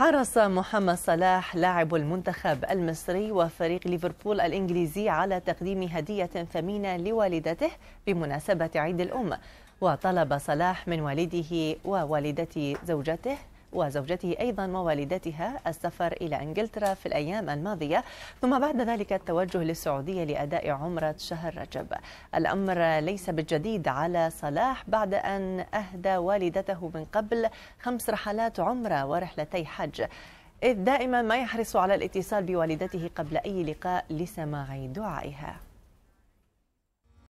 حرص محمد صلاح لاعب المنتخب المصري وفريق ليفربول الإنجليزي على تقديم هدية ثمينة لوالدته بمناسبة عيد الأم وطلب صلاح من والده ووالدة زوجته وزوجته أيضا ووالدتها السفر إلى إنجلترا في الأيام الماضية ثم بعد ذلك التوجه للسعودية لأداء عمرة شهر رجب الأمر ليس بالجديد على صلاح بعد أن أهدى والدته من قبل خمس رحلات عمرة ورحلتي حج إذ دائما ما يحرص على الاتصال بوالدته قبل أي لقاء لسماع دعائها